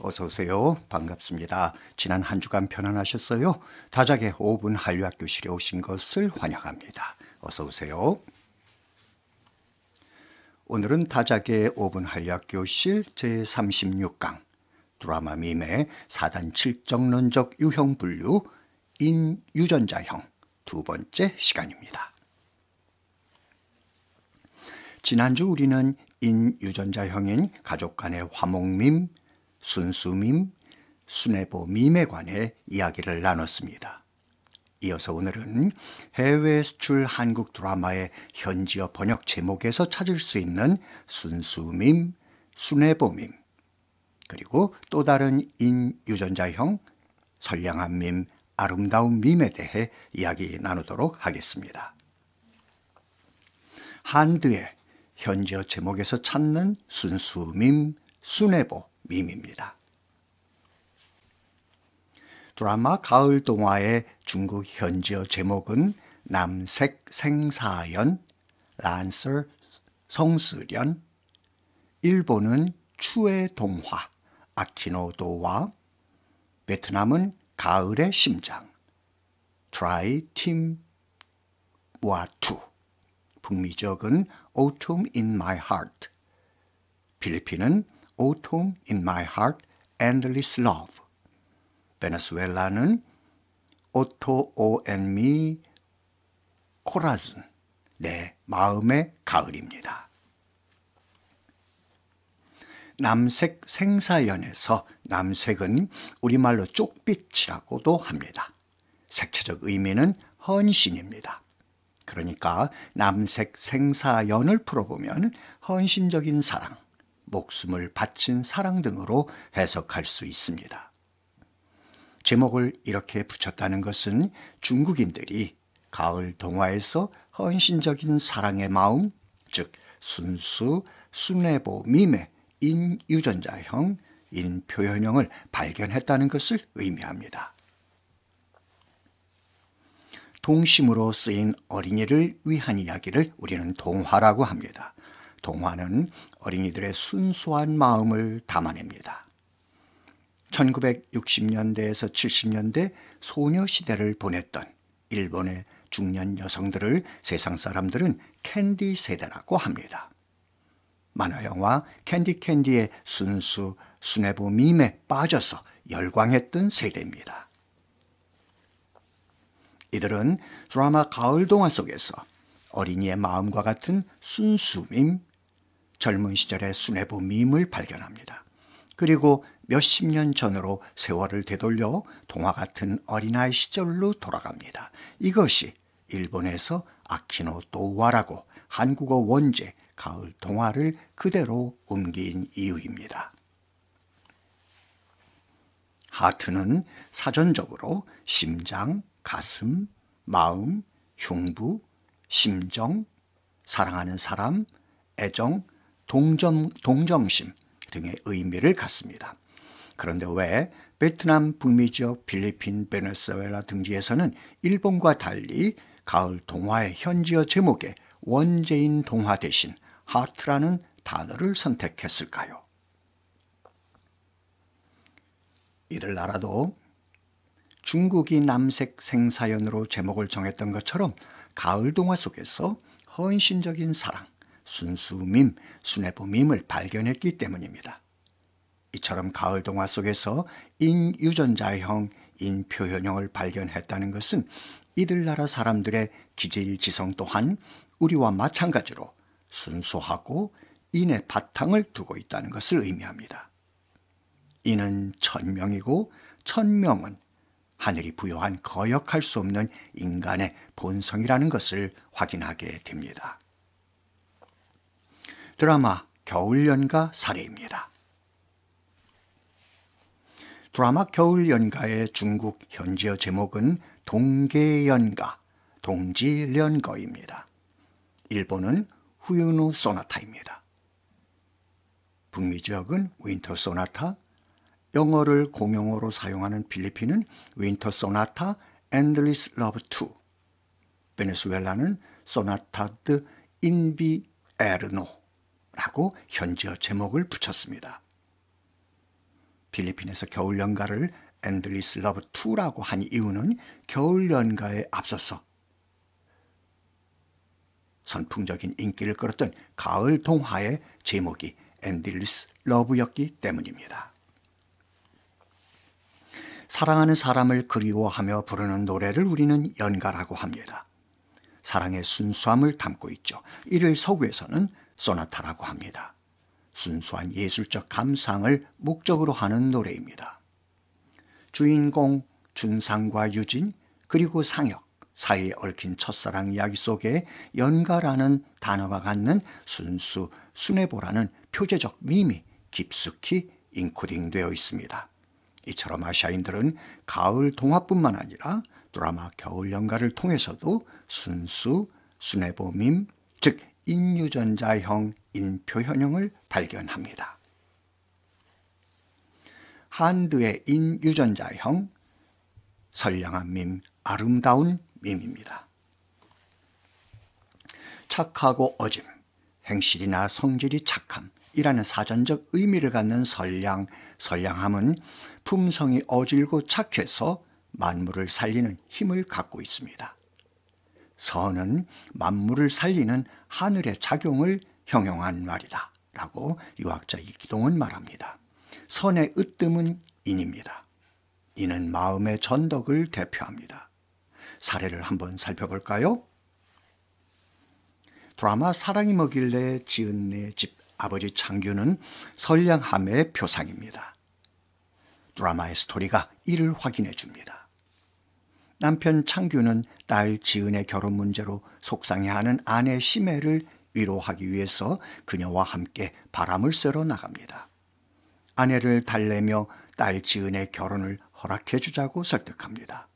어서 오세요. 반갑습니다. 지난 한 주간 편안하셨어요? 다작의 5분 한류학 교실에 오신 것을 환영합니다. 어서 오세요. 오늘은 다작의 5분 한류학 교실 제36강 드라마 밈의 4단 7정론적 유형 분류 인 유전자형 두 번째 시간입니다. 지난주 우리는 인 유전자형인 가족 간의 화목밈, 순수밈, 순애보밈에 관해 이야기를 나눴습니다. 이어서 오늘은 해외 수출 한국 드라마의 현지어 번역 제목에서 찾을 수 있는 순수밈, 순애보밈, 그리고 또 다른 인유전자형, 선량한 밈, 아름다운 밈에 대해 이야기 나누도록 하겠습니다. 한드의 현지어 제목에서 찾는 순수밈, 순애보 밈입니다. 드라마 가을 동화의 중국 현지어 제목은 남색 생사연, 란서 성스련, 일본은 추의 동화, 아키노도와 베트남은 가을의 심장, 트라이 팀 와투, 북미적은 Autumn in My Heart, 필리핀은 Autumn in my heart, endless love. 베네수엘라는 오토 오앤미 코라즌 내 마음의 가을입니다. 남색 생사연에서 남색은 우리말로 쪽빛이라고도 합니다. 색채적 의미는 헌신입니다. 그러니까 남색 생사연을 풀어보면 헌신적인 사랑, 목숨을 바친 사랑 등으로 해석할 수 있습니다. 제목을 이렇게 붙였다는 것은 중국인들이 가을 동화에서 헌신적인 사랑의 마음, 즉 순수, 순애보, 미매, 인유전자형, 인표현형을 발견했다는 것을 의미합니다. 동심으로 쓰인 어린이를 위한 이야기를 우리는 동화라고 합니다. 동화는 어린이들의 순수한 마음을 담아냅니다. 1960년대에서 70년대 소녀시대를 보냈던 일본의 중년 여성들을 세상 사람들은 캔디 세대라고 합니다. 만화영화 캔디캔디의 순수 순애보 밈에 빠져서 열광했던 세대입니다. 이들은 드라마 가을 동화 속에서 어린이의 마음과 같은 순수밈, 젊은 시절의 순애부 밈을 발견합니다. 그리고 몇십 년 전으로 세월을 되돌려 동화 같은 어린아이 시절로 돌아갑니다. 이것이 일본에서 아키노 도와라고 한국어 원제 가을 동화를 그대로 옮긴 이유입니다. 하트는 사전적으로 심장, 가슴, 마음, 흉부, 심정, 사랑하는 사람, 애정, 동정, 동정심 등의 의미를 갖습니다. 그런데 왜 베트남, 북미 지역, 필리핀, 베네수엘라 등지에서는 일본과 달리 가을 동화의 현지어 제목에 원제인 동화 대신 하트라는 단어를 선택했을까요? 이를 알아도 중국이 남색 생사연으로 제목을 정했던 것처럼 가을 동화 속에서 헌신적인 사랑, 순수밈, 순애부밈을 발견했기 때문입니다. 이처럼 가을 동화 속에서 인유전자형, 인표현형을 발견했다는 것은 이들 나라 사람들의 기질지성 또한 우리와 마찬가지로 순수하고 인의 바탕을 두고 있다는 것을 의미합니다. 이는 천명이고 천명은 하늘이 부여한 거역할 수 없는 인간의 본성이라는 것을 확인하게 됩니다. 드라마 겨울연가 사례입니다. 드라마 겨울연가의 중국 현지어 제목은 동계연가, 동지연거입니다. 일본은 후유누 소나타입니다. 북미 지역은 윈터 소나타, 영어를 공용어로 사용하는 필리핀은 윈터 소나타 엔드리스 러브 2, 베네수엘라는 소나타드 인비 에르노, 라고 현지어 제목을 붙였습니다. 필리핀에서 겨울 연가를 n d e e l 엔들리스 러브 2라고 한 이유는 겨울 연가에 앞서서 선풍적인 인기를 끌었던 가을 동화의 제목이 n d e e l s 딜 l o v e 였기 때문입니다. 사랑하는 사람을 그리워하며 부르는 노래를 우리는 연가라고 합니다. 사랑의 순수함을 담고 있죠. 이를 서구에서는 소나타라고 합니다. 순수한 예술적 감상을 목적으로 하는 노래입니다. 주인공 준상과 유진 그리고 상혁 사이에 얽힌 첫사랑 이야기 속에 연가라는 단어가 갖는 순수 순애보라는 표제적 밈이 깊숙이 인코딩되어 있습니다. 이처럼 아시아인들은 가을 동화뿐만 아니라 드라마 겨울 연가를 통해서도 순수 순애보 밈, 즉 인유전자형 인표현형을 발견합니다. 한드의 인유전자형 선량한 밈, 아름다운 밈입니다. 착하고 어짐, 행실이나 성질이 착함이라는 사전적 의미를 갖는 선량, 선량함은 품성이 어질고 착해서 만물을 살리는 힘을 갖고 있습니다. 선은 만물을 살리는 하늘의 작용을 형용한 말이다. 라고 유학자 이기동은 말합니다. 선의 으뜸은 인입니다. 이는 마음의 전덕을 대표합니다. 사례를 한번 살펴볼까요? 드라마 사랑이 먹일래 지은 내 집 아버지 창규는 선량함의 표상입니다. 드라마의 스토리가 이를 확인해 줍니다. 남편 창규는 딸 지은의 결혼 문제로 속상해하는 아내 심혜를 위로하기 위해서 그녀와 함께 바람을 쐬러 나갑니다. 아내를 달래며 딸 지은의 결혼을 허락해 주자고 설득합니다.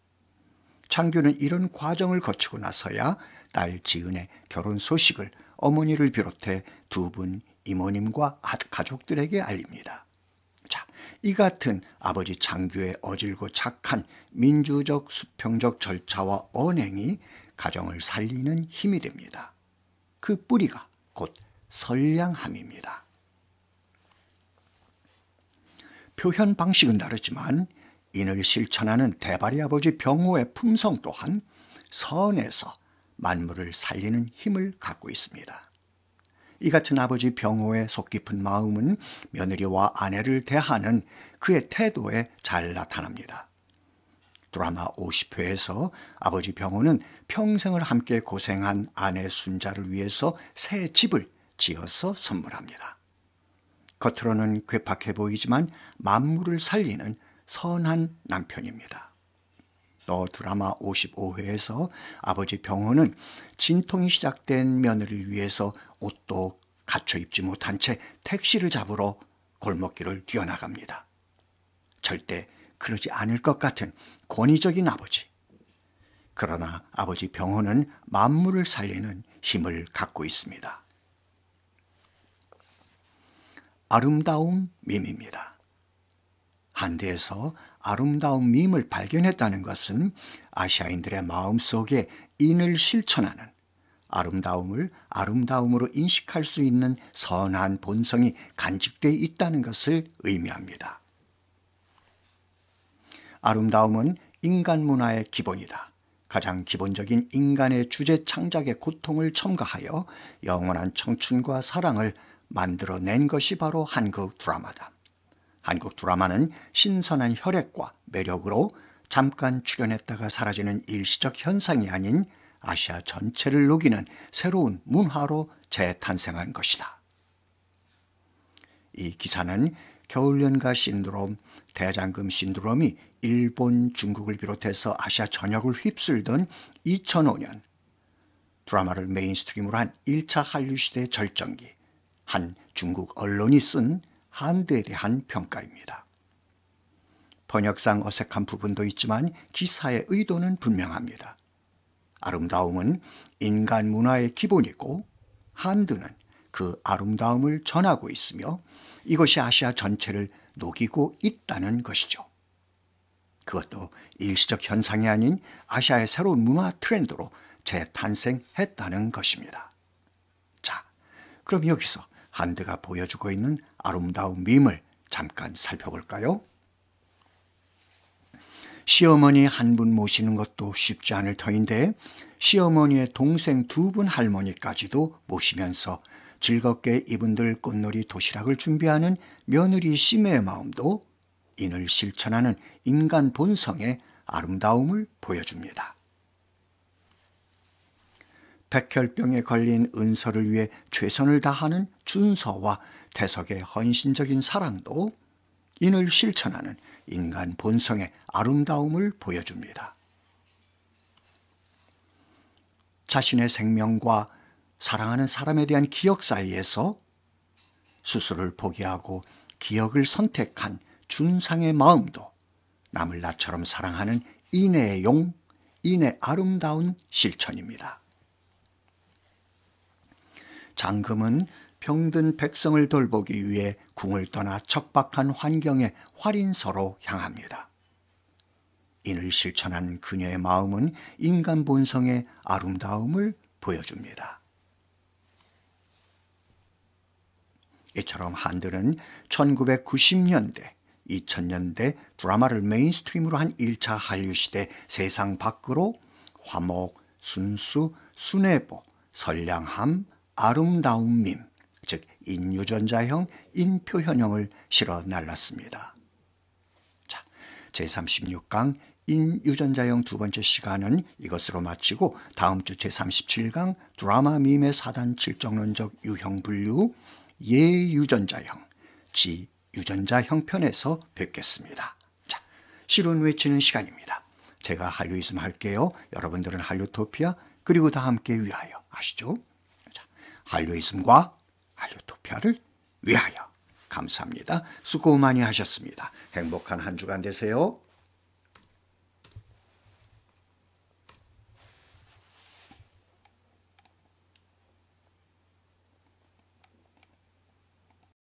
창규는 이런 과정을 거치고 나서야 딸 지은의 결혼 소식을 어머니를 비롯해 두 분 이모님과 가족들에게 알립니다. 이 같은 아버지 장규의 어질고 착한 민주적 수평적 절차와 언행이 가정을 살리는 힘이 됩니다. 그 뿌리가 곧 선량함입니다. 표현 방식은 다르지만 인을 실천하는 대발이 아버지 병호의 품성 또한 선에서 만물을 살리는 힘을 갖고 있습니다. 이 같은 아버지 병호의 속 깊은 마음은 며느리와 아내를 대하는 그의 태도에 잘 나타납니다. 드라마 50회에서 아버지 병호는 평생을 함께 고생한 아내 순자를 위해서 새 집을 지어서 선물합니다. 겉으로는 괴팍해 보이지만 만물을 살리는 선한 남편입니다. 또 어, 드라마 55회에서 아버지 병호는 진통이 시작된 며느리를 위해서 옷도 갖춰 입지 못한 채 택시를 잡으러 골목길을 뛰어나갑니다. 절대 그러지 않을 것 같은 권위적인 아버지. 그러나 아버지 병호는 만물을 살리는 힘을 갖고 있습니다. 아름다운 밈입니다. 반대에서 아름다운 밈을 발견했다는 것은 아시아인들의 마음 속에 인을 실천하는 아름다움을 아름다움으로 인식할 수 있는 선한 본성이 간직되어 있다는 것을 의미합니다. 아름다움은 인간 문화의 기본이다. 가장 기본적인 인간의 주제 창작의 고통을 첨가하여 영원한 청춘과 사랑을 만들어낸 것이 바로 한국 드라마다. 한국 드라마는 신선한 혈액과 매력으로 잠깐 출연했다가 사라지는 일시적 현상이 아닌 아시아 전체를 녹이는 새로운 문화로 재탄생한 것이다. 이 기사는 겨울연가 신드롬, 대장금 신드롬이 일본, 중국을 비롯해서 아시아 전역을 휩쓸던 2005년 드라마를 메인스트림으로 한 1차 한류 시대 절정기 한 중국 언론이 쓴 한대에 대한 평가입니다. 번역상 어색한 부분도 있지만 기사의 의도는 분명합니다. 아름다움은 인간 문화의 기본이고 한드는 그 아름다움을 전하고 있으며 이것이 아시아 전체를 녹이고 있다는 것이죠. 그것도 일시적 현상이 아닌 아시아의 새로운 문화 트렌드로 재탄생했다는 것입니다. 자, 그럼 여기서 한드가 보여주고 있는 아름다움임을 잠깐 살펴볼까요? 시어머니 한 분 모시는 것도 쉽지 않을 터인데 시어머니의 동생 두 분 할머니까지도 모시면서 즐겁게 이분들 꽃놀이 도시락을 준비하는 며느리 심의 마음도 인을 실천하는 인간 본성의 아름다움을 보여줍니다. 백혈병에 걸린 은서를 위해 최선을 다하는 준서와 태석의 헌신적인 사랑도 인을 실천하는 인간 본성의 아름다움을 보여줍니다. 자신의 생명과 사랑하는 사람에 대한 기억 사이에서 스스로 포기하고 기억을 선택한 준상의 마음도 남을 나처럼 사랑하는 인의 용, 인의 아름다운 실천입니다. 장금은 병든 백성을 돌보기 위해 궁을 떠나 척박한 환경에 활인서로 향합니다. 인을 실천한 그녀의 마음은 인간 본성의 아름다움을 보여줍니다. 이처럼 한들은 1990년대, 2000년대 드라마를 메인스트림으로 한 1차 한류시대 세상 밖으로 화목, 순수, 순애보, 선량함, 아름다운 밈, 즉 인유전자형 인표현형을 실어 날랐습니다. 자, 제36강 인유전자형 두 번째 시간은 이것으로 마치고 다음 주 제37강 드라마 밈의 사단 질정론적 유형 분류 예유전자형, 지유전자 형편에서 뵙겠습니다. 자, 실은 외치는 시간입니다. 제가 한류이즘 할게요. 여러분들은 한류토피아 그리고 다 함께 위하여 아시죠? 한류이즘과 한류토피아를 위하여 감사합니다. 수고 많이 하셨습니다. 행복한 한 주간 되세요.